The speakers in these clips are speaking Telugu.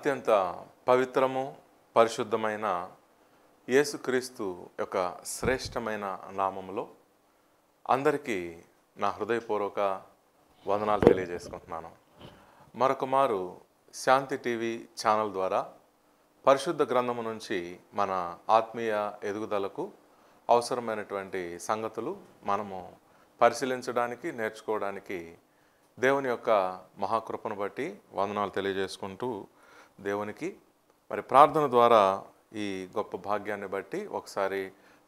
అత్యంత పవిత్రము పరిశుద్ధమైన యేసుక్రీస్తు యొక్క శ్రేష్టమైన నామములో అందరికీ నా హృదయపూర్వక వందనాలు తెలియజేసుకుంటున్నాను మరొకమారు శాంతి టీవీ ఛానల్ ద్వారా పరిశుద్ధ గ్రంథము నుంచి మన ఆత్మీయ ఎదుగుదలకు అవసరమైనటువంటి సంగతులు మనము పరిశీలించడానికి నేర్చుకోవడానికి దేవుని యొక్క మహాకృపను బట్టి వందనాలు తెలియజేసుకుంటూ దేవునికి మరి ప్రార్థన ద్వారా ఈ గొప్ప భాగ్యాన్ని బట్టి ఒకసారి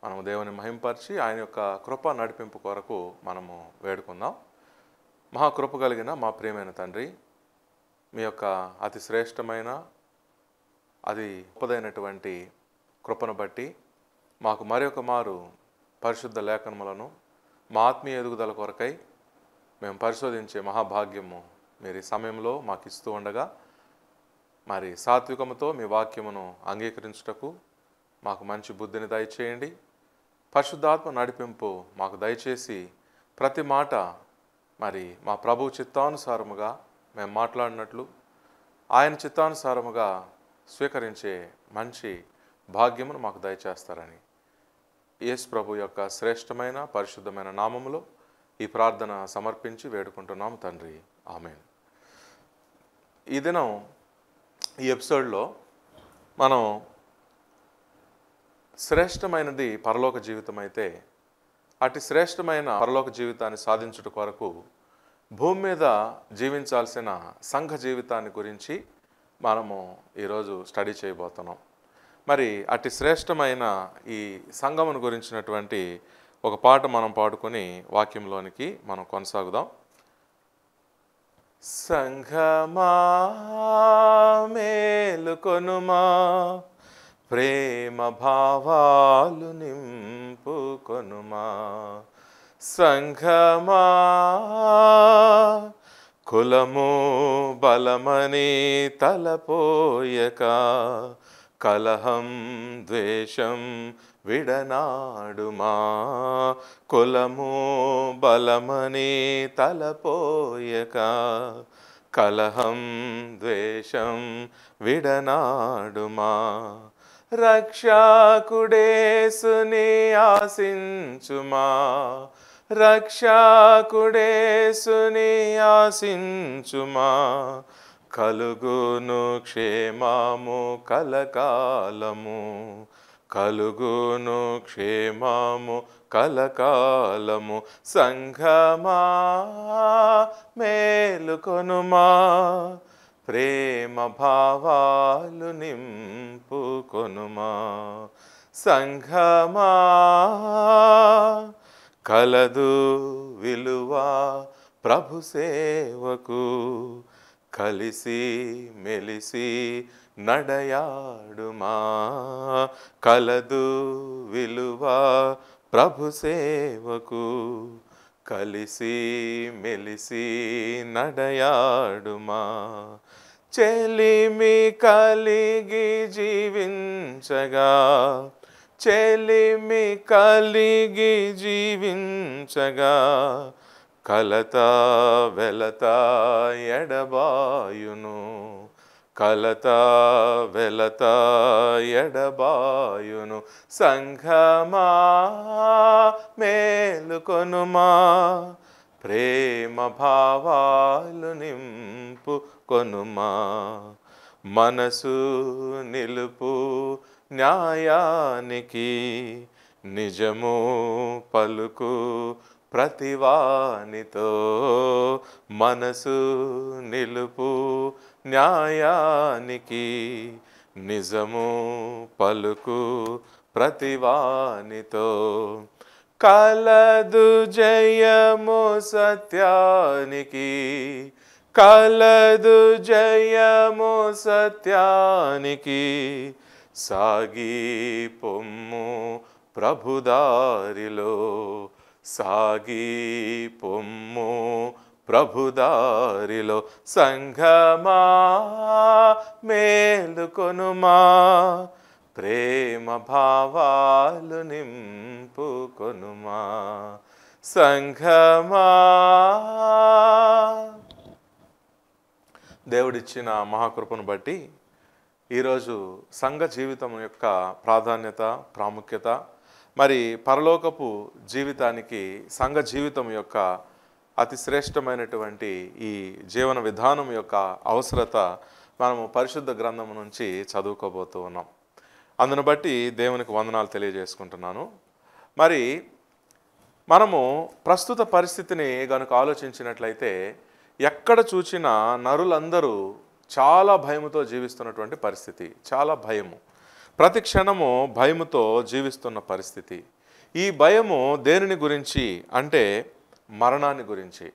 మనం దేవుని మహింపరిచి ఆయన యొక్క కృప నడిపింపు కొరకు మనము వేడుకుందాం మహాకృప కలిగిన మా ప్రియమైన తండ్రి మీ యొక్క అతి శ్రేష్టమైన అది గొప్పదైనటువంటి కృపను బట్టి మాకు ఒక మారు పరిశుద్ధ లేఖనములను మా ఆత్మీయ ఎదుగుదల కొరకై మేము పరిశోధించే మహాభాగ్యము మీరు సమయంలో మాకు ఇస్తూ ఉండగా మరి సాత్వికముతో మీ వాక్యమును అంగీకరించుటకు మాకు మంచి బుద్ధిని దయచేయండి పరిశుద్ధాత్మ నడిపింపు మాకు దయచేసి ప్రతి మాట మరి మా ప్రభు చిత్తానుసారముగా మేము మాట్లాడినట్లు ఆయన చిత్తానుసారముగా స్వీకరించే మంచి భాగ్యమును మాకు దయచేస్తారని యేసు ప్రభు యొక్క శ్రేష్టమైన పరిశుద్ధమైన నామములో ఈ ప్రార్థన సమర్పించి వేడుకుంటున్నాము తండ్రి ఆమెను ఈ దినం ఈ ఎపిసోడ్లో మనం శ్రేష్టమైనది పరలోక జీవితం అయితే అటు శ్రేష్టమైన పరలోక జీవితాన్ని సాధించుట కొరకు భూమి మీద జీవించాల్సిన సంఘ జీవితాన్ని గురించి మనము ఈరోజు స్టడీ చేయబోతున్నాం మరి అటు శ్రేష్టమైన ఈ సంఘమును గురించినటువంటి ఒక పాట మనం పాడుకొని వాక్యంలోనికి మనం కొనసాగుదాం సంఘమా కొనుమా ప్రేమ భావాలు నింపు కొనుమా సంఘమా కులము బలమని తలపోయక కలహం ద్వేషం విడనాడుమా కులము బలమని తలపోయక కలహం ద్వేషం విడనాడుమా రక్షాకుడేసుని ఆశించుమా రక్షాకుడేసుని ఆశించుమా కలుగును క్షేమము కలకాలము కలుగును క్షేమము కలకాలము సంఘమా మేలుకొనుమా ప్రేమ భావాలు నింపుకొనుమా సంఘమా కలదు విలువ ప్రభు సేవకు కలిసి మెలిసి నడయాడుమా కలదు విలువ ప్రభు సేవకు కలిసి మెలిసి నడయాడుమా చెలిమి కలిగి జీవించగా చెలిమి కలిగి జీవించగా కలత వెలత ఎడబాయును కలత వెలత ఎడబాయును సంఘమా మేలుకొనుమా ప్రేమ భావాలు నింపు కొనుమా మనసు నిలుపు న్యాయానికి నిజము పలుకు ప్రతివానితో మనసు నిలుపు న్యాయానికి నిజము పలుకు ప్రతివానితో కలదు జయము సత్యానికి కలదు జయము సత్యానికి సాగి పొమ్ము ప్రభుదారిలో సాగి పొమ్ము ప్రభుదారిలో సంఘమా మేలుకొనుమా ప్రేమ భావాలు నింపుకొనుమా సంఘమా దేవుడిచ్చిన మహాకృపను బట్టి ఈరోజు సంఘ జీవితం యొక్క ప్రాధాన్యత ప్రాముఖ్యత మరి పరలోకపు జీవితానికి సంఘ జీవితం యొక్క అతి శ్రేష్టమైనటువంటి ఈ జీవన విధానం యొక్క అవసరత మనము పరిశుద్ధ గ్రంథం నుంచి చదువుకోబోతూ ఉన్నాం అందును బట్టి దేవునికి వందనాలు తెలియజేసుకుంటున్నాను మరి మనము ప్రస్తుత పరిస్థితిని గనుక ఆలోచించినట్లయితే ఎక్కడ చూచినా నరులందరూ చాలా భయముతో జీవిస్తున్నటువంటి పరిస్థితి చాలా భయము ప్రతి క్షణము భయముతో జీవిస్తున్న పరిస్థితి ఈ భయము దేనిని గురించి అంటే మరణాన్ని గురించి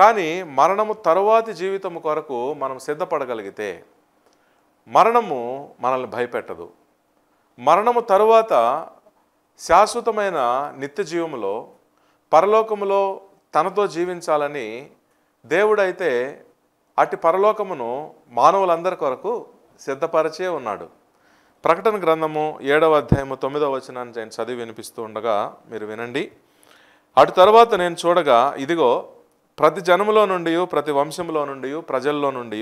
కానీ మరణము తరువాతి జీవితము కొరకు మనం సిద్ధపడగలిగితే మరణము మనల్ని భయపెట్టదు మరణము తరువాత శాశ్వతమైన నిత్య జీవములో పరలోకములో తనతో జీవించాలని దేవుడైతే అటు పరలోకమును మానవులందరి కొరకు సిద్ధపరిచే ఉన్నాడు ప్రకటన గ్రంథము ఏడవ అధ్యాయము తొమ్మిదవ వచనాన్ని చదివి వినిపిస్తూ ఉండగా మీరు వినండి అటు తర్వాత నేను చూడగా ఇదిగో ప్రతి జనములో నుండి ప్రతి వంశంలో నుండి ప్రజల్లో నుండి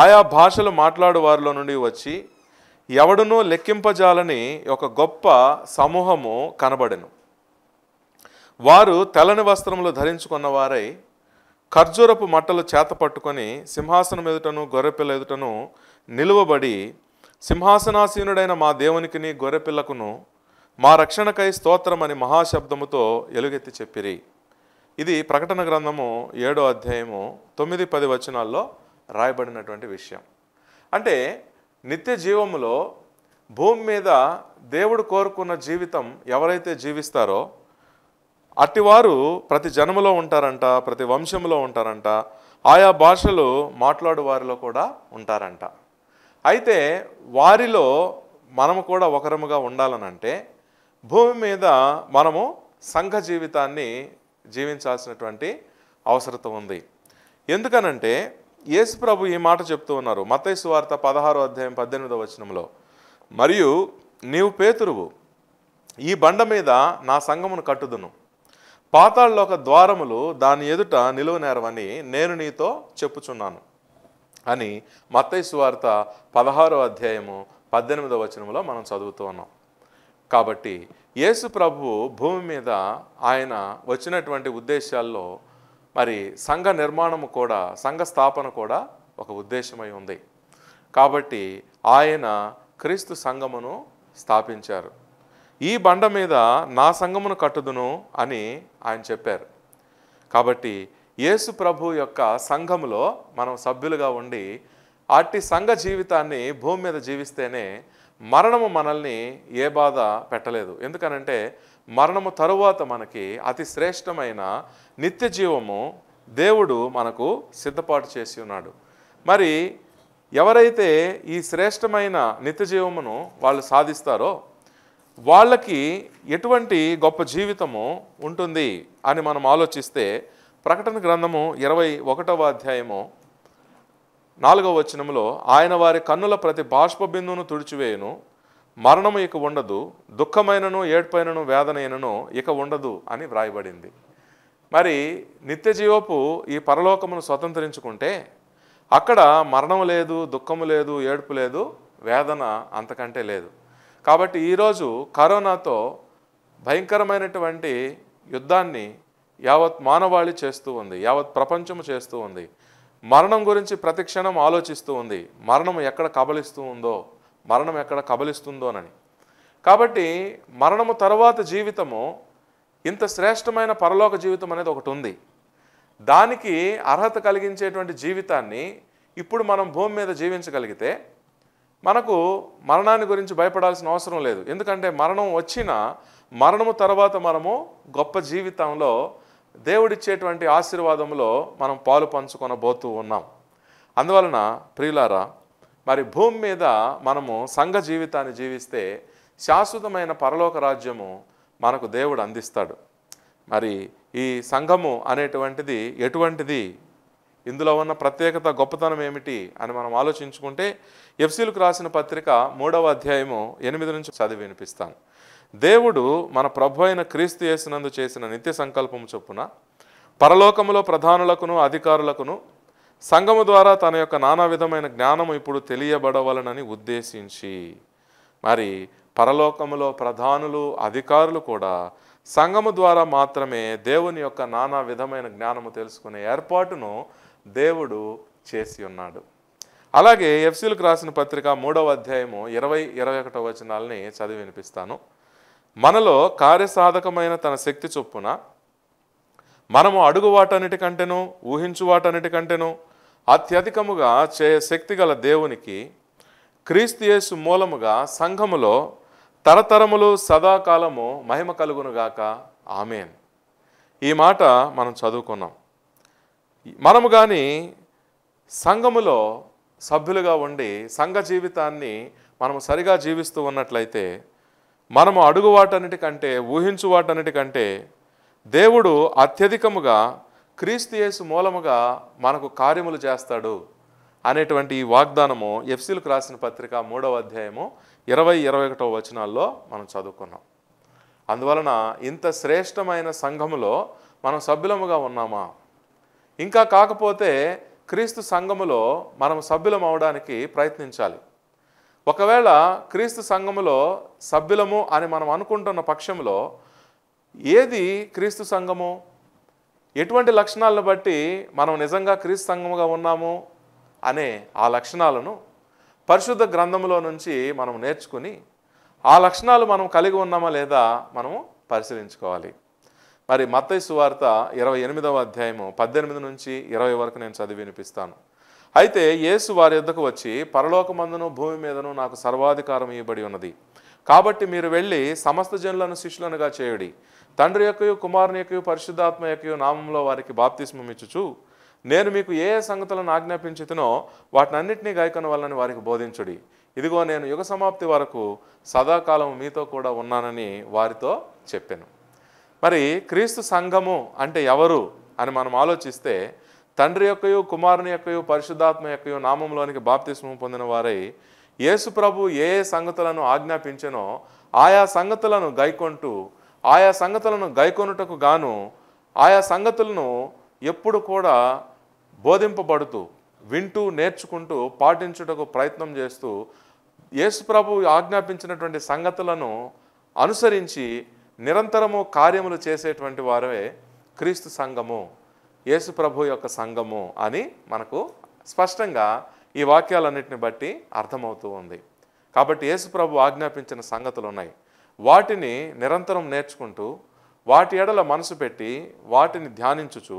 ఆయా భాషలు మాట్లాడు వారిలో నుండి వచ్చి ఎవడునూ లెక్కింపజాలని ఒక గొప్ప సమూహము కనబడెను వారు తెల్లని వస్త్రములు ధరించుకున్న వారై ఖర్జూరపు మట్టలు చేత పట్టుకొని సింహాసనం ఎదుటను గొర్రెపిల్ల ఎదుటను నిలువబడి సింహాసనాసీనుడైన మా దేవునికిని గొర్రెపిల్లకును మా రక్షణకై స్తోత్రం అని మహాశబ్దముతో ఎలుగెత్తి చెప్పిరి ఇది ప్రకటన గ్రంథము ఏడో అధ్యాయము తొమ్మిది పది వచనాల్లో రాయబడినటువంటి విషయం అంటే నిత్య జీవములో భూమి మీద దేవుడు కోరుకున్న జీవితం ఎవరైతే జీవిస్తారో అట్టివారు ప్రతి జన్మలో ఉంటారంట ప్రతి వంశంలో ఉంటారంట ఆయా భాషలు మాట్లాడు వారిలో కూడా ఉంటారంట అయితే వారిలో మనము కూడా ఒకరముగా ఉండాలనంటే భూమి మీద మనము సంఘ జీవితాన్ని జీవించాల్సినటువంటి అవసరత ఉంది ఎందుకనంటే యేసు ప్రభు ఈ మాట చెప్తూ ఉన్నారు మతైసు వార్త పదహారో అధ్యాయం పద్దెనిమిదో వచనంలో మరియు నీవు పేతురువు ఈ బండ మీద నా సంఘమును కట్టుదును పాతాళ్ళలోక ద్వారములు దాని ఎదుట నిలువనేరవని నేను నీతో చెప్పుచున్నాను అని మతైసు వార్త పదహారో అధ్యాయము పద్దెనిమిదో వచనంలో మనం చదువుతూ ఉన్నాం కాబట్టి యేసు ప్రభు భూమి మీద ఆయన వచ్చినటువంటి ఉద్దేశాల్లో మరి సంఘ నిర్మాణము కూడా సంఘ స్థాపన కూడా ఒక ఉద్దేశమై ఉంది కాబట్టి ఆయన క్రీస్తు సంఘమును స్థాపించారు ఈ బండ మీద నా సంఘమును కట్టుదును అని ఆయన చెప్పారు కాబట్టి యేసు ప్రభు యొక్క సంఘములో మనం సభ్యులుగా ఉండి అట్టి సంఘ జీవితాన్ని భూమి మీద జీవిస్తేనే మరణము మనల్ని ఏ బాధ పెట్టలేదు ఎందుకనంటే మరణము తరువాత మనకి అతి శ్రేష్టమైన నిత్య జీవము దేవుడు మనకు సిద్ధపాటు చేసి ఉన్నాడు మరి ఎవరైతే ఈ శ్రేష్టమైన నిత్య జీవమును వాళ్ళు సాధిస్తారో వాళ్ళకి ఎటువంటి గొప్ప జీవితము ఉంటుంది అని మనం ఆలోచిస్తే ప్రకటన గ్రంథము ఇరవై ఒకటవ అధ్యాయము నాలుగవ వచనంలో ఆయన వారి కన్నుల ప్రతి బిందువును తుడిచివేయను మరణము ఇక ఉండదు దుఃఖమైనను ఏడ్పైనను అయినను ఇక ఉండదు అని వ్రాయబడింది మరి నిత్య జీవపు ఈ పరలోకమును స్వతంత్రించుకుంటే అక్కడ మరణం లేదు దుఃఖము లేదు ఏడుపు లేదు వేదన అంతకంటే లేదు కాబట్టి ఈరోజు కరోనాతో భయంకరమైనటువంటి యుద్ధాన్ని యావత్ మానవాళి చేస్తూ ఉంది యావత్ ప్రపంచము చేస్తూ ఉంది మరణం గురించి ప్రతి క్షణం ఆలోచిస్తూ ఉంది మరణం ఎక్కడ కబలిస్తూ ఉందో మరణం ఎక్కడ కబలిస్తుందోనని కాబట్టి మరణము తర్వాత జీవితము ఇంత శ్రేష్టమైన పరలోక జీవితం అనేది ఒకటి ఉంది దానికి అర్హత కలిగించేటువంటి జీవితాన్ని ఇప్పుడు మనం భూమి మీద జీవించగలిగితే మనకు మరణాన్ని గురించి భయపడాల్సిన అవసరం లేదు ఎందుకంటే మరణం వచ్చినా మరణము తర్వాత మనము గొప్ప జీవితంలో దేవుడిచ్చేటువంటి ఆశీర్వాదంలో మనం పాలు పంచుకొనబోతూ ఉన్నాం అందువలన ప్రియులారా మరి భూమి మీద మనము సంఘ జీవితాన్ని జీవిస్తే శాశ్వతమైన పరలోక రాజ్యము మనకు దేవుడు అందిస్తాడు మరి ఈ సంఘము అనేటువంటిది ఎటువంటిది ఇందులో ఉన్న ప్రత్యేకత గొప్పతనం ఏమిటి అని మనం ఆలోచించుకుంటే ఎఫ్సీలకు రాసిన పత్రిక మూడవ అధ్యాయము ఎనిమిది నుంచి చదివి వినిపిస్తాను దేవుడు మన ప్రభు అయిన క్రీస్తు యేసునందు చేసిన నిత్య సంకల్పం చొప్పున పరలోకములో ప్రధానులకును అధికారులకును సంఘము ద్వారా తన యొక్క నానా విధమైన జ్ఞానము ఇప్పుడు తెలియబడవలనని ఉద్దేశించి మరి పరలోకములో ప్రధానులు అధికారులు కూడా సంఘము ద్వారా మాత్రమే దేవుని యొక్క నానా విధమైన జ్ఞానము తెలుసుకునే ఏర్పాటును దేవుడు చేసి ఉన్నాడు అలాగే ఎఫ్సీలకు రాసిన పత్రిక మూడవ అధ్యాయము ఇరవై ఇరవై ఒకటో వచనాలని చదివి వినిపిస్తాను మనలో కార్యసాధకమైన తన శక్తి చొప్పున మనము అడుగు వాటన్నిటికంటేనో ఊహించు వాటన్నిటికంటేనో అత్యధికముగా చే శక్తి గల దేవునికి క్రీస్తియేసు మూలముగా సంఘములో తరతరములు సదాకాలము మహిమ కలుగునుగాక ఆమెన్ ఈ మాట మనం చదువుకున్నాం మనము కానీ సంఘములో సభ్యులుగా ఉండి సంఘ జీవితాన్ని మనము సరిగా జీవిస్తూ ఉన్నట్లయితే మనము అడుగు వాటన్నిటికంటే ఊహించు వాటన్నిటికంటే దేవుడు అత్యధికముగా క్రీస్తుయేసు మూలముగా మనకు కార్యములు చేస్తాడు అనేటువంటి ఈ వాగ్దానము ఎఫ్సీలకు రాసిన పత్రిక మూడవ అధ్యాయము ఇరవై ఇరవై ఒకటో వచనాల్లో మనం చదువుకున్నాం అందువలన ఇంత శ్రేష్టమైన సంఘములో మనం సభ్యులముగా ఉన్నామా ఇంకా కాకపోతే క్రీస్తు సంఘములో మనం సభ్యులం అవడానికి ప్రయత్నించాలి ఒకవేళ క్రీస్తు సంఘములో సభ్యులము అని మనం అనుకుంటున్న పక్షంలో ఏది క్రీస్తు సంఘము ఎటువంటి లక్షణాలను బట్టి మనం నిజంగా క్రీస్తు సంఘముగా ఉన్నాము అనే ఆ లక్షణాలను పరిశుద్ధ గ్రంథంలో నుంచి మనం నేర్చుకుని ఆ లక్షణాలు మనం కలిగి ఉన్నామా లేదా మనము పరిశీలించుకోవాలి మరి మత్తయ్య సువార్త ఇరవై ఎనిమిదవ అధ్యాయము పద్దెనిమిది నుంచి ఇరవై వరకు నేను చదివి వినిపిస్తాను అయితే యేసు వారి ఎద్దకు వచ్చి పరలోకమందును భూమి మీదను నాకు సర్వాధికారం ఇవ్వబడి ఉన్నది కాబట్టి మీరు వెళ్ళి సమస్త జనులను శిష్యులనుగా చేయుడి తండ్రి యొక్క కుమారుని యొక్క పరిశుద్ధాత్మ యొక్క నామంలో వారికి బాప్తిస్మమిచ్చుచు నేను మీకు ఏ ఏ సంగతులను ఆజ్ఞాపించుతునో అన్నింటినీ గాయకొని వల్లని వారికి బోధించుడి ఇదిగో నేను యుగ సమాప్తి వరకు సదాకాలం మీతో కూడా ఉన్నానని వారితో చెప్పాను మరి క్రీస్తు సంఘము అంటే ఎవరు అని మనం ఆలోచిస్తే తండ్రి యొక్కయో కుమారుని యొక్కయో పరిశుద్ధాత్మ యొక్కయో నామంలోనికి బాప్తిస్మం పొందిన వారై యేసు ప్రభు ఏ ఏ సంగతులను ఆజ్ఞాపించనో ఆయా సంగతులను గైకొంటూ ఆయా సంగతులను గైకొనుటకు గాను ఆయా సంగతులను ఎప్పుడు కూడా బోధింపబడుతూ వింటూ నేర్చుకుంటూ పాటించుటకు ప్రయత్నం చేస్తూ యేసు ప్రభు ఆజ్ఞాపించినటువంటి సంగతులను అనుసరించి నిరంతరము కార్యములు చేసేటువంటి వారే క్రీస్తు సంఘము యేసు ప్రభు యొక్క సంఘము అని మనకు స్పష్టంగా ఈ వాక్యాలన్నిటిని బట్టి అర్థమవుతూ ఉంది కాబట్టి యేసు ప్రభు ఆజ్ఞాపించిన సంగతులు ఉన్నాయి వాటిని నిరంతరం నేర్చుకుంటూ వాటి ఎడల మనసు పెట్టి వాటిని ధ్యానించుచు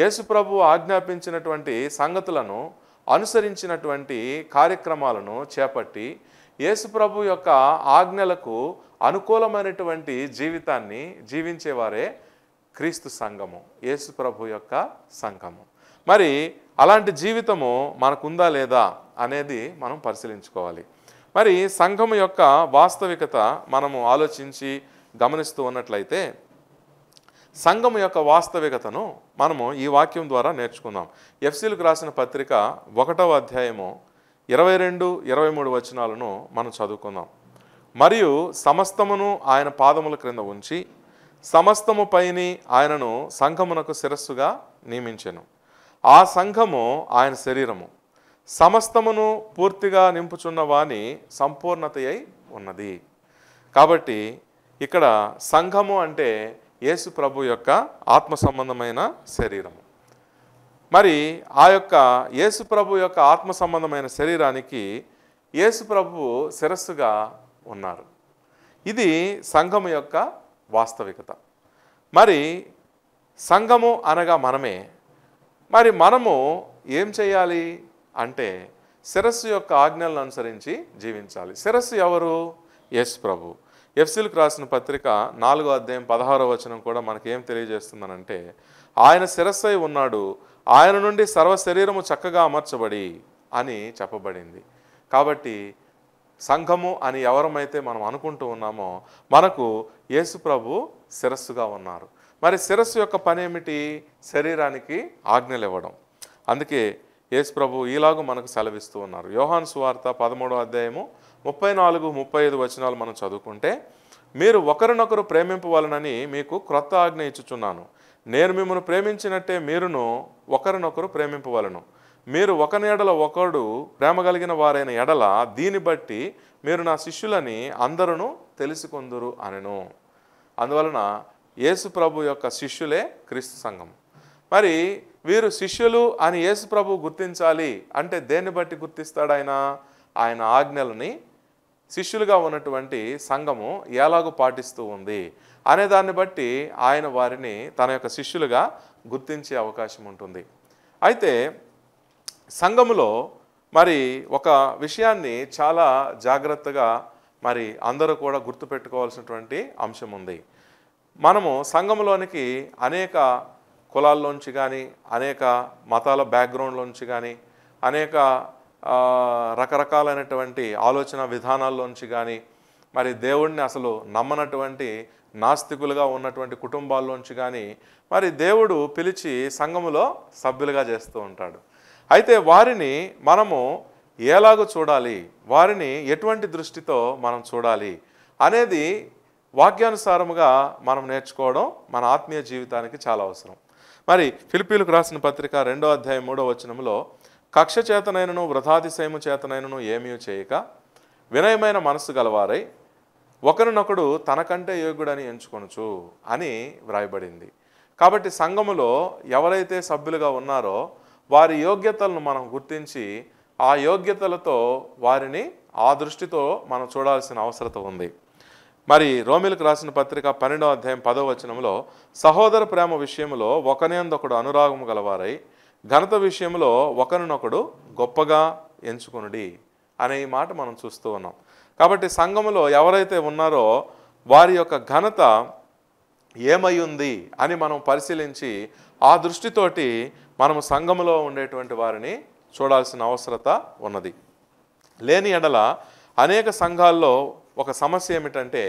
యేసు ప్రభు ఆజ్ఞాపించినటువంటి సంగతులను అనుసరించినటువంటి కార్యక్రమాలను చేపట్టి యేసు ప్రభు యొక్క ఆజ్ఞలకు అనుకూలమైనటువంటి జీవితాన్ని జీవించేవారే క్రీస్తు సంఘము యేసు ప్రభు యొక్క సంఘము మరి అలాంటి జీవితము మనకుందా లేదా అనేది మనం పరిశీలించుకోవాలి మరి సంఘము యొక్క వాస్తవికత మనము ఆలోచించి గమనిస్తూ ఉన్నట్లయితే సంఘము యొక్క వాస్తవికతను మనము ఈ వాక్యం ద్వారా నేర్చుకుందాం ఎఫ్సీలకు రాసిన పత్రిక ఒకటవ అధ్యాయము ఇరవై రెండు ఇరవై మూడు వచనాలను మనం చదువుకుందాం మరియు సమస్తమును ఆయన పాదముల క్రింద ఉంచి సమస్తము పైని ఆయనను సంఘమునకు శిరస్సుగా నియమించెను ఆ సంఘము ఆయన శరీరము సమస్తమును పూర్తిగా నింపుచున్న వాణి సంపూర్ణత అయి ఉన్నది కాబట్టి ఇక్కడ సంఘము అంటే యేసు ప్రభు యొక్క ఆత్మ సంబంధమైన శరీరము మరి ఆ యొక్క యేసు ప్రభు యొక్క ఆత్మ సంబంధమైన శరీరానికి యేసు ప్రభు శిరస్సుగా ఉన్నారు ఇది సంఘము యొక్క వాస్తవికత మరి సంఘము అనగా మనమే మరి మనము ఏం చేయాలి అంటే శిరస్సు యొక్క ఆజ్ఞలను అనుసరించి జీవించాలి శిరస్సు ఎవరు ఎస్ ప్రభు ఎఫ్సిల్కి రాసిన పత్రిక నాలుగో అధ్యాయం పదహారో వచనం కూడా మనకేం తెలియజేస్తుందనంటే ఆయన శిరస్సు అయి ఉన్నాడు ఆయన నుండి సర్వ శరీరము చక్కగా అమర్చబడి అని చెప్పబడింది కాబట్టి సంఘము అని ఎవరమైతే మనం అనుకుంటూ ఉన్నామో మనకు యేసుప్రభు శిరస్సుగా ఉన్నారు మరి శిరస్సు యొక్క పని ఏమిటి శరీరానికి ఆజ్ఞలు ఇవ్వడం అందుకే యేసుప్రభు ఈలాగు మనకు సెలవిస్తూ ఉన్నారు యోహాన్ సువార్త పదమూడో అధ్యాయము ముప్పై నాలుగు ముప్పై ఐదు వచనాలు మనం చదువుకుంటే మీరు ఒకరినొకరు ప్రేమింపవాలనని మీకు క్రొత్త ఆజ్ఞ ఇచ్చుచున్నాను నేను మిమ్మల్ని ప్రేమించినట్టే మీరును ఒకరినొకరు ప్రేమింపవలను మీరు ఒక నీడలో ఒకడు ప్రేమ కలిగిన వారైన ఎడల దీన్ని బట్టి మీరు నా శిష్యులని అందరూ తెలుసుకొందురు అనెను అందువలన యేసు ప్రభు యొక్క శిష్యులే క్రీస్తు సంఘం మరి వీరు శిష్యులు అని యేసు ప్రభు గుర్తించాలి అంటే దేన్ని బట్టి గుర్తిస్తాడు ఆయన ఆయన ఆజ్ఞలని శిష్యులుగా ఉన్నటువంటి సంఘము ఎలాగూ పాటిస్తూ ఉంది అనే దాన్ని బట్టి ఆయన వారిని తన యొక్క శిష్యులుగా గుర్తించే అవకాశం ఉంటుంది అయితే సంఘములో మరి ఒక విషయాన్ని చాలా జాగ్రత్తగా మరి అందరూ కూడా గుర్తుపెట్టుకోవాల్సినటువంటి అంశం ఉంది మనము సంఘంలోనికి అనేక కులాల్లోంచి కానీ అనేక మతాల బ్యాక్గ్రౌండ్లోంచి కానీ అనేక రకరకాలైనటువంటి ఆలోచన విధానాల్లోంచి కానీ మరి దేవుణ్ణి అసలు నమ్మనటువంటి నాస్తికులుగా ఉన్నటువంటి కుటుంబాల్లోంచి కానీ మరి దేవుడు పిలిచి సంఘములో సభ్యులుగా చేస్తూ ఉంటాడు అయితే వారిని మనము ఎలాగో చూడాలి వారిని ఎటువంటి దృష్టితో మనం చూడాలి అనేది వాక్యానుసారముగా మనం నేర్చుకోవడం మన ఆత్మీయ జీవితానికి చాలా అవసరం మరి ఫిలిపీలకు రాసిన పత్రిక రెండో అధ్యాయం మూడో వచనంలో కక్ష చేతనైనను వృధాతిశయము చేతనైనను ఏమీ చేయక వినయమైన మనసు గలవారై ఒకరినొకడు తనకంటే యోగ్యుడని ఎంచుకొనుచు అని వ్రాయబడింది కాబట్టి సంఘములో ఎవరైతే సభ్యులుగా ఉన్నారో వారి యోగ్యతలను మనం గుర్తించి ఆ యోగ్యతలతో వారిని ఆ దృష్టితో మనం చూడాల్సిన అవసరత ఉంది మరి రోమిలకు రాసిన పత్రిక పన్నెండవ అధ్యాయం పదవ వచనంలో సహోదర ప్రేమ విషయంలో ఒకనేందొకడు అనురాగం గలవారై ఘనత విషయంలో ఒకరినొకడు గొప్పగా ఎంచుకునుడి అనే ఈ మాట మనం చూస్తూ ఉన్నాం కాబట్టి సంఘంలో ఎవరైతే ఉన్నారో వారి యొక్క ఘనత ఏమై ఉంది అని మనం పరిశీలించి ఆ దృష్టితోటి మనము సంఘములో ఉండేటువంటి వారిని చూడాల్సిన అవసరత ఉన్నది లేని ఎడల అనేక సంఘాల్లో ఒక సమస్య ఏమిటంటే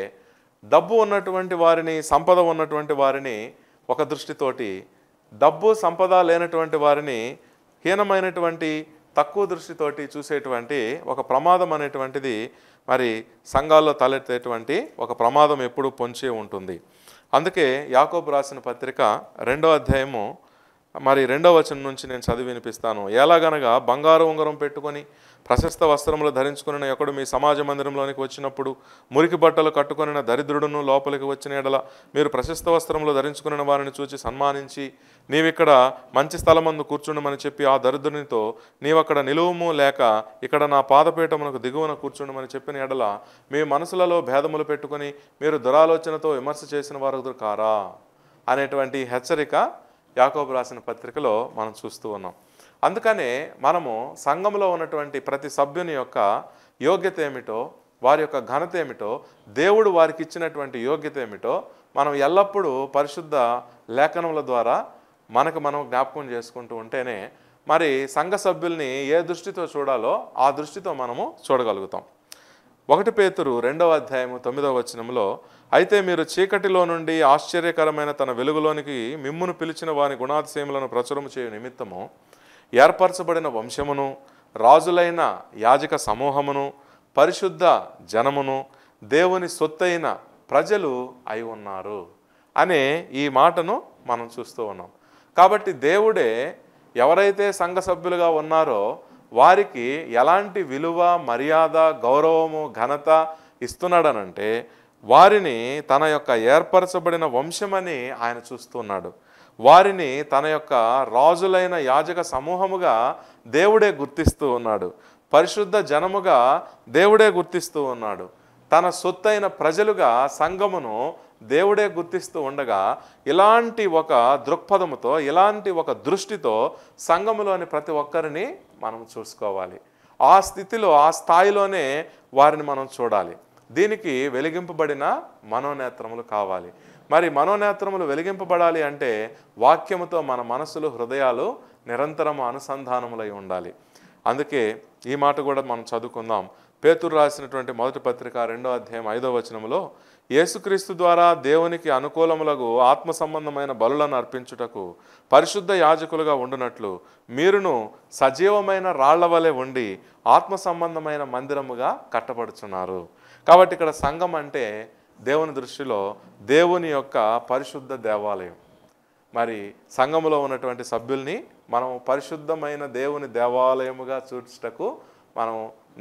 డబ్బు ఉన్నటువంటి వారిని సంపద ఉన్నటువంటి వారిని ఒక దృష్టితోటి డబ్బు సంపద లేనటువంటి వారిని హీనమైనటువంటి తక్కువ దృష్టితోటి చూసేటువంటి ఒక ప్రమాదం అనేటువంటిది మరి సంఘాల్లో తలెత్తేటువంటి ఒక ప్రమాదం ఎప్పుడూ పొంచి ఉంటుంది అందుకే యాకోబు రాసిన పత్రిక రెండో అధ్యాయము మరి రెండవ వచనం నుంచి నేను చదివి వినిపిస్తాను ఎలాగనగా బంగారు ఉంగరం పెట్టుకొని ప్రశస్త వస్త్రములు ధరించుకుని ఎక్కడ మీ సమాజ మందిరంలోనికి వచ్చినప్పుడు మురికి బట్టలు కట్టుకుని దరిద్రుడును లోపలికి వచ్చిన ఎడల మీరు ప్రశస్త వస్త్రములు ధరించుకుని వారిని చూచి సన్మానించి నీవిక్కడ మంచి స్థలమందు కూర్చుండమని చెప్పి ఆ దరిద్రునితో నీవక్కడ నిలువము లేక ఇక్కడ నా పాదపీఠమునకు దిగువన కూర్చుండమని చెప్పిన ఎడల మీ మనసులలో భేదములు పెట్టుకొని మీరు దురాలోచనతో విమర్శ చేసిన వారు కారా అనేటువంటి హెచ్చరిక యాకోబు రాసిన పత్రికలో మనం చూస్తూ ఉన్నాం అందుకనే మనము సంఘంలో ఉన్నటువంటి ప్రతి సభ్యుని యొక్క యోగ్యత ఏమిటో వారి యొక్క ఘనత ఏమిటో దేవుడు వారికి ఇచ్చినటువంటి యోగ్యత ఏమిటో మనం ఎల్లప్పుడూ పరిశుద్ధ లేఖనముల ద్వారా మనకు మనం జ్ఞాపకం చేసుకుంటూ ఉంటేనే మరి సంఘ సభ్యుల్ని ఏ దృష్టితో చూడాలో ఆ దృష్టితో మనము చూడగలుగుతాం ఒకటి పేతురు రెండవ అధ్యాయము తొమ్మిదవ వచనంలో అయితే మీరు చీకటిలో నుండి ఆశ్చర్యకరమైన తన వెలుగులోనికి మిమ్మును పిలిచిన వారి గుణాతిశయములను ప్రచురము చేయు నిమిత్తము ఏర్పరచబడిన వంశమును రాజులైన యాజక సమూహమును పరిశుద్ధ జనమును దేవుని సొత్తైన ప్రజలు అయి ఉన్నారు అనే ఈ మాటను మనం చూస్తూ ఉన్నాం కాబట్టి దేవుడే ఎవరైతే సంఘ సభ్యులుగా ఉన్నారో వారికి ఎలాంటి విలువ మర్యాద గౌరవము ఘనత ఇస్తున్నాడనంటే వారిని తన యొక్క ఏర్పరచబడిన వంశమని ఆయన చూస్తున్నాడు వారిని తన యొక్క రాజులైన యాజక సమూహముగా దేవుడే గుర్తిస్తూ ఉన్నాడు పరిశుద్ధ జనముగా దేవుడే గుర్తిస్తూ ఉన్నాడు తన సొత్తైన ప్రజలుగా సంఘమును దేవుడే గుర్తిస్తూ ఉండగా ఇలాంటి ఒక దృక్పథముతో ఇలాంటి ఒక దృష్టితో సంఘములోని ప్రతి ఒక్కరిని మనం చూసుకోవాలి ఆ స్థితిలో ఆ స్థాయిలోనే వారిని మనం చూడాలి దీనికి వెలిగింపబడిన మనోనేత్రములు కావాలి మరి మనోనేత్రములు వెలిగింపబడాలి అంటే వాక్యముతో మన మనసులు హృదయాలు నిరంతరము అనుసంధానములై ఉండాలి అందుకే ఈ మాట కూడా మనం చదువుకుందాం పేతురు రాసినటువంటి మొదటి పత్రిక రెండో అధ్యాయం ఐదో వచనంలో యేసుక్రీస్తు ద్వారా దేవునికి అనుకూలములకు ఆత్మ సంబంధమైన బలులను అర్పించుటకు పరిశుద్ధ యాజకులుగా ఉండునట్లు మీరును సజీవమైన రాళ్ల వలె ఉండి ఆత్మ సంబంధమైన మందిరముగా కట్టబడుచున్నారు కాబట్టి ఇక్కడ సంఘం అంటే దేవుని దృష్టిలో దేవుని యొక్క పరిశుద్ధ దేవాలయం మరి సంఘములో ఉన్నటువంటి సభ్యుల్ని మనం పరిశుద్ధమైన దేవుని దేవాలయముగా చూచుటకు మనం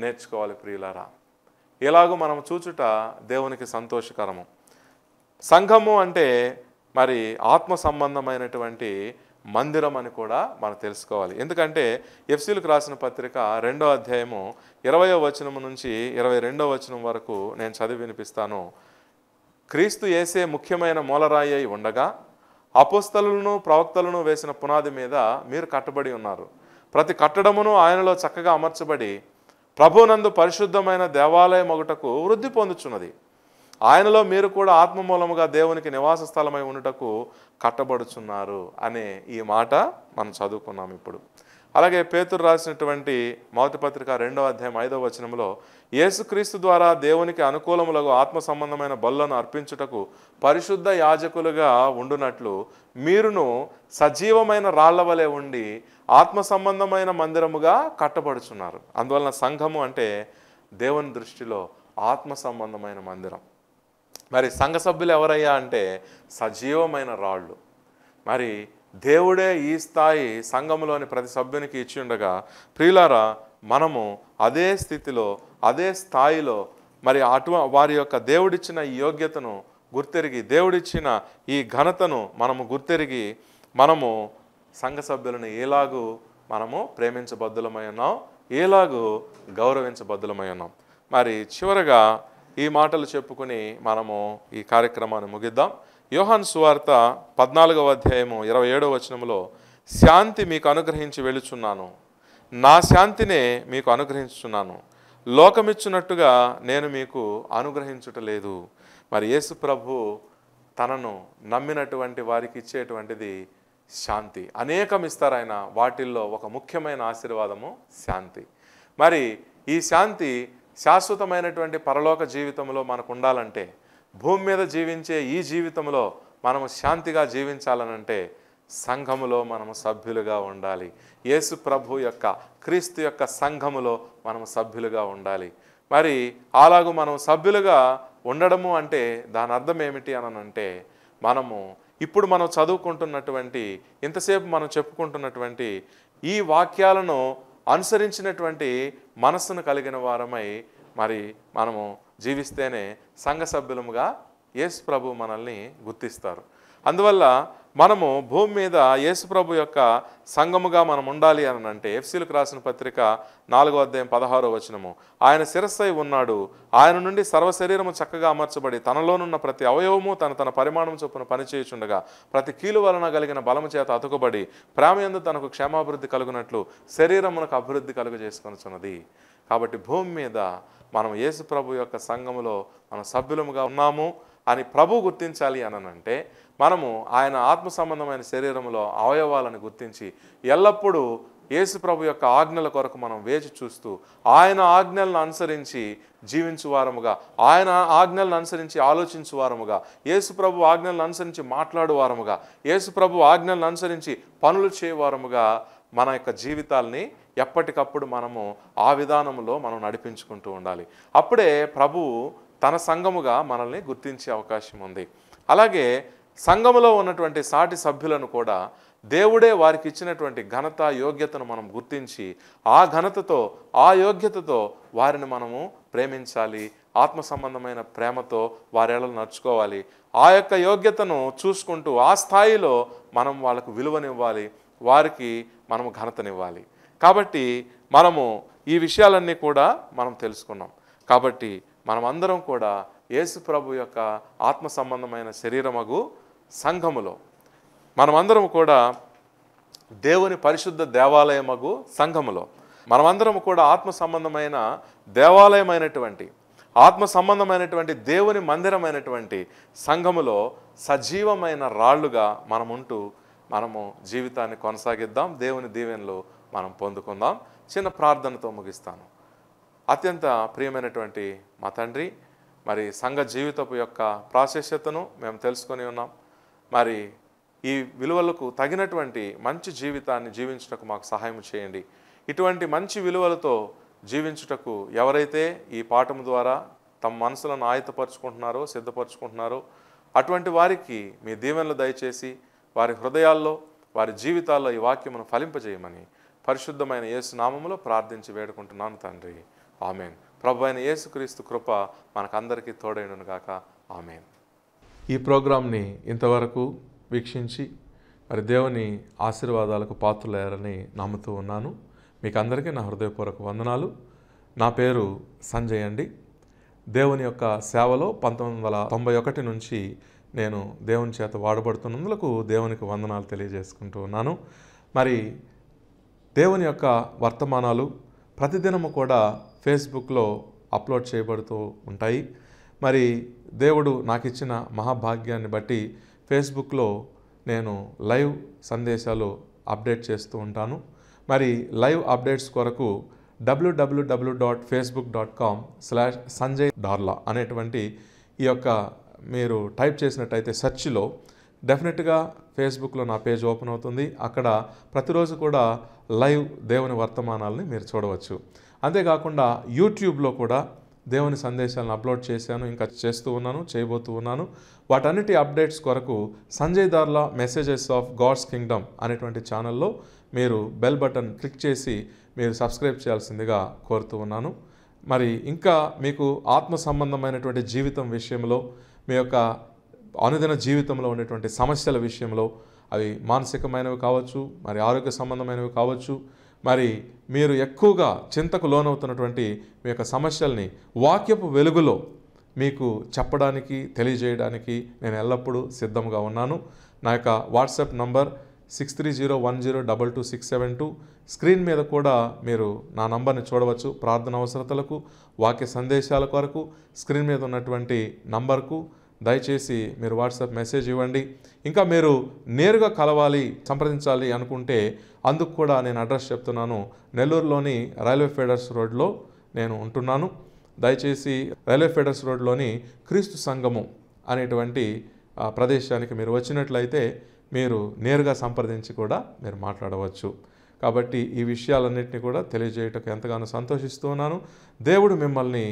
నేర్చుకోవాలి ప్రియులారా ఇలాగూ మనం చూచుట దేవునికి సంతోషకరము సంఘము అంటే మరి ఆత్మ సంబంధమైనటువంటి మందిరం అని కూడా మనం తెలుసుకోవాలి ఎందుకంటే ఎఫ్సీలకు రాసిన పత్రిక రెండో అధ్యాయము ఇరవయో వచనం నుంచి ఇరవై రెండో వచనం వరకు నేను చదివి వినిపిస్తాను క్రీస్తు వేసే ముఖ్యమైన మూలరాయి అయి ఉండగా అపుస్తలను ప్రవక్తలను వేసిన పునాది మీద మీరు కట్టబడి ఉన్నారు ప్రతి కట్టడమును ఆయనలో చక్కగా అమర్చబడి ప్రభునందు పరిశుద్ధమైన దేవాలయం ఒకటకు వృద్ధి పొందుచున్నది ఆయనలో మీరు కూడా ఆత్మమూలముగా దేవునికి నివాస స్థలమై ఉండటకు కట్టబడుచున్నారు అనే ఈ మాట మనం చదువుకున్నాం ఇప్పుడు అలాగే పేతురు రాసినటువంటి మౌతి పత్రిక రెండవ అధ్యాయం ఐదవ వచనంలో యేసుక్రీస్తు ద్వారా దేవునికి అనుకూలములకు ఆత్మ సంబంధమైన బల్లను అర్పించుటకు పరిశుద్ధ యాజకులుగా ఉండునట్లు మీరును సజీవమైన రాళ్ల వలె ఉండి ఆత్మ సంబంధమైన మందిరముగా కట్టబడుచున్నారు అందువలన సంఘము అంటే దేవుని దృష్టిలో ఆత్మ సంబంధమైన మందిరం మరి సంఘ సభ్యులు ఎవరయ్యా అంటే సజీవమైన రాళ్ళు మరి దేవుడే ఈ స్థాయి సంఘంలోని ప్రతి సభ్యునికి ఇచ్చి ఉండగా ప్రియులారా మనము అదే స్థితిలో అదే స్థాయిలో మరి అటు వారి యొక్క దేవుడిచ్చిన ఈ యోగ్యతను గుర్తెరిగి దేవుడిచ్చిన ఈ ఘనతను మనము గుర్తెరిగి మనము సంఘ సభ్యులను ఎలాగూ మనము ప్రేమించబద్దులమై ఉన్నాం ఎలాగూ గౌరవించబద్దులమై ఉన్నాం మరి చివరగా ఈ మాటలు చెప్పుకుని మనము ఈ కార్యక్రమాన్ని ముగిద్దాం యోహాన్ సువార్త పద్నాలుగవ అధ్యాయము ఇరవై ఏడవ వచనంలో శాంతి మీకు అనుగ్రహించి వెళుచున్నాను నా శాంతినే మీకు అనుగ్రహించుచున్నాను లోకమిచ్చినట్టుగా నేను మీకు అనుగ్రహించుటలేదు మరి యేసు ప్రభు తనను నమ్మినటువంటి వారికి ఇచ్చేటువంటిది శాంతి అనేకం ఇస్తారాయన వాటిల్లో ఒక ముఖ్యమైన ఆశీర్వాదము శాంతి మరి ఈ శాంతి శాశ్వతమైనటువంటి పరలోక జీవితంలో మనకు ఉండాలంటే భూమి మీద జీవించే ఈ జీవితంలో మనము శాంతిగా జీవించాలనంటే సంఘములో మనము సభ్యులుగా ఉండాలి యేసు ప్రభు యొక్క క్రీస్తు యొక్క సంఘములో మనము సభ్యులుగా ఉండాలి మరి అలాగూ మనం సభ్యులుగా ఉండడము అంటే దాని అర్థం ఏమిటి అనంటే మనము ఇప్పుడు మనం చదువుకుంటున్నటువంటి ఇంతసేపు మనం చెప్పుకుంటున్నటువంటి ఈ వాక్యాలను అనుసరించినటువంటి మనస్సును కలిగిన వారమై మరి మనము జీవిస్తేనే సంఘ సభ్యులముగా యేసు ప్రభు మనల్ని గుర్తిస్తారు అందువల్ల మనము భూమి మీద యేసుప్రభు యొక్క సంఘముగా మనం ఉండాలి అని అంటే ఎఫ్సీలకు రాసిన పత్రిక నాలుగో అధ్యాయం పదహారో వచనము ఆయన శిరస్సై ఉన్నాడు ఆయన నుండి సర్వశరీరము చక్కగా అమర్చబడి తనలోనున్న ప్రతి అవయవము తన తన పరిమాణం చొప్పున పనిచేయుచుండగా ప్రతి కీలు వలన కలిగిన బలము చేత అతుకుబడి ప్రేమ ఎందు తనకు క్షేమాభివృద్ధి కలుగునట్లు శరీరమునకు అభివృద్ధి కలుగజేసుకొనుచున్నది కాబట్టి భూమి మీద మనం యేసు ప్రభు యొక్క సంఘములో మనం సభ్యులముగా ఉన్నాము అని ప్రభు గుర్తించాలి అంటే మనము ఆయన ఆత్మ సంబంధమైన శరీరంలో అవయవాలను గుర్తించి ఎల్లప్పుడూ యేసు ప్రభు యొక్క ఆజ్ఞల కొరకు మనం వేచి చూస్తూ ఆయన ఆజ్ఞలను అనుసరించి జీవించువారముగా ఆయన ఆజ్ఞలను అనుసరించి ఆలోచించువారముగా యేసు ప్రభు ఆజ్ఞలను అనుసరించి మాట్లాడువారముగా యేసు ప్రభు ఆజ్ఞలను అనుసరించి పనులు చేయవారముగా మన యొక్క జీవితాల్ని ఎప్పటికప్పుడు మనము ఆ విధానంలో మనం నడిపించుకుంటూ ఉండాలి అప్పుడే ప్రభువు తన సంఘముగా మనల్ని గుర్తించే అవకాశం ఉంది అలాగే సంఘములో ఉన్నటువంటి సాటి సభ్యులను కూడా దేవుడే వారికి ఇచ్చినటువంటి ఘనత యోగ్యతను మనం గుర్తించి ఆ ఘనతతో ఆ యోగ్యతతో వారిని మనము ప్రేమించాలి ఆత్మ సంబంధమైన ప్రేమతో వారేళ్ళ నడుచుకోవాలి ఆ యొక్క యోగ్యతను చూసుకుంటూ ఆ స్థాయిలో మనం వాళ్ళకు విలువనివ్వాలి వారికి మనము ఘనతనివ్వాలి కాబట్టి మనము ఈ విషయాలన్నీ కూడా మనం తెలుసుకున్నాం కాబట్టి మనమందరం కూడా యేసు ప్రభు యొక్క ఆత్మ సంబంధమైన శరీరమగు సంఘములో మనమందరం కూడా దేవుని పరిశుద్ధ దేవాలయమగు సంఘములో మనమందరం కూడా ఆత్మ సంబంధమైన దేవాలయమైనటువంటి ఆత్మ సంబంధమైనటువంటి దేవుని మందిరమైనటువంటి సంఘములో సజీవమైన రాళ్ళుగా మనముంటూ మనము జీవితాన్ని కొనసాగిద్దాం దేవుని దీవెనలో మనం పొందుకుందాం చిన్న ప్రార్థనతో ముగిస్తాను అత్యంత ప్రియమైనటువంటి మా తండ్రి మరి సంఘ జీవితపు యొక్క ప్రాశస్యతను మేము తెలుసుకొని ఉన్నాం మరి ఈ విలువలకు తగినటువంటి మంచి జీవితాన్ని జీవించుటకు మాకు సహాయం చేయండి ఇటువంటి మంచి విలువలతో జీవించుటకు ఎవరైతే ఈ పాఠం ద్వారా తమ మనసులను ఆయుతపరుచుకుంటున్నారో సిద్ధపరచుకుంటున్నారో అటువంటి వారికి మీ దీవెనలు దయచేసి వారి హృదయాల్లో వారి జీవితాల్లో ఈ వాక్యమును ఫలింపజేయమని పరిశుద్ధమైన యేసునామంలో ప్రార్థించి వేడుకుంటున్నాను తండ్రి ఆమెన్ ప్రభు అయిన యేసుక్రీస్తు కృప మనకందరికీ తోడైనను గాక ఆమెన్ ఈ ప్రోగ్రాంని ఇంతవరకు వీక్షించి మరి దేవుని ఆశీర్వాదాలకు పాత్రలయ్యారని నమ్ముతూ ఉన్నాను మీకు అందరికీ నా హృదయపూర్వక వందనాలు నా పేరు సంజయ్ అండి దేవుని యొక్క సేవలో పంతొమ్మిది వందల తొంభై ఒకటి నుంచి నేను దేవుని చేత వాడబడుతున్నందులకు దేవునికి వందనాలు తెలియజేసుకుంటూ ఉన్నాను మరి దేవుని యొక్క వర్తమానాలు ప్రతిదినము కూడా ఫేస్బుక్లో అప్లోడ్ చేయబడుతూ ఉంటాయి మరి దేవుడు నాకు ఇచ్చిన మహాభాగ్యాన్ని బట్టి ఫేస్బుక్లో నేను లైవ్ సందేశాలు అప్డేట్ చేస్తూ ఉంటాను మరి లైవ్ అప్డేట్స్ కొరకు WWW dot Facebook dot com slash Sanjay Darla అనేటువంటి ఈ యొక్క మీరు టైప్ చేసినట్టయితే సెర్చ్లో డెఫినెట్గా ఫేస్బుక్లో నా పేజ్ ఓపెన్ అవుతుంది అక్కడ ప్రతిరోజు కూడా లైవ్ దేవుని వర్తమానాలని మీరు చూడవచ్చు అంతేకాకుండా యూట్యూబ్లో కూడా దేవుని సందేశాలను అప్లోడ్ చేశాను ఇంకా చేస్తూ ఉన్నాను చేయబోతూ ఉన్నాను వాటన్నిటి అప్డేట్స్ కొరకు Sanjay Darla messages of God's kingdom అనేటువంటి ఛానల్లో మీరు బెల్ బటన్ క్లిక్ చేసి మీరు సబ్స్క్రైబ్ చేయాల్సిందిగా కోరుతూ ఉన్నాను మరి ఇంకా మీకు ఆత్మ సంబంధమైనటువంటి జీవితం విషయంలో మీ యొక్క అనుదిన జీవితంలో ఉండేటువంటి సమస్యల విషయంలో అవి మానసికమైనవి కావచ్చు మరి ఆరోగ్య సంబంధమైనవి కావచ్చు మరి మీరు ఎక్కువగా చింతకు లోనవుతున్నటువంటి మీ యొక్క సమస్యల్ని వాక్యపు వెలుగులో మీకు చెప్పడానికి తెలియజేయడానికి నేను ఎల్లప్పుడూ సిద్ధంగా ఉన్నాను నా యొక్క WhatsApp number six three zero one zero double two six seven two screen మీద కూడా మీరు నా నంబర్ని చూడవచ్చు ప్రార్థన అవసరతలకు వాక్య సందేశాల కొరకు స్క్రీన్ మీద ఉన్నటువంటి నంబర్కు దయచేసి మీరు వాట్సాప్ మెసేజ్ ఇవ్వండి ఇంకా మీరు నేరుగా కలవాలి సంప్రదించాలి అనుకుంటే అందుకు కూడా నేను అడ్రస్ చెప్తున్నాను నెల్లూరులోని రైల్వే ఫెడర్స్ రోడ్లో నేను ఉంటున్నాను దయచేసి రైల్వే ఫెడర్స్ రోడ్లోని క్రీస్తు సంఘము అనేటువంటి ప్రదేశానికి మీరు వచ్చినట్లయితే మీరు నేరుగా సంప్రదించి కూడా మీరు మాట్లాడవచ్చు కాబట్టి ఈ విషయాలన్నింటినీ కూడా తెలియజేయటకు ఎంతగానో ఉన్నాను దేవుడు మిమ్మల్ని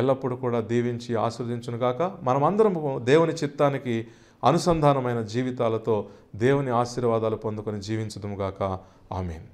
ఎల్లప్పుడూ కూడా దీవించి ఆస్వాదించునుగాక మనమందరం దేవుని చిత్తానికి అనుసంధానమైన జీవితాలతో దేవుని ఆశీర్వాదాలు పొందుకొని జీవించదుముగాక ఆమెను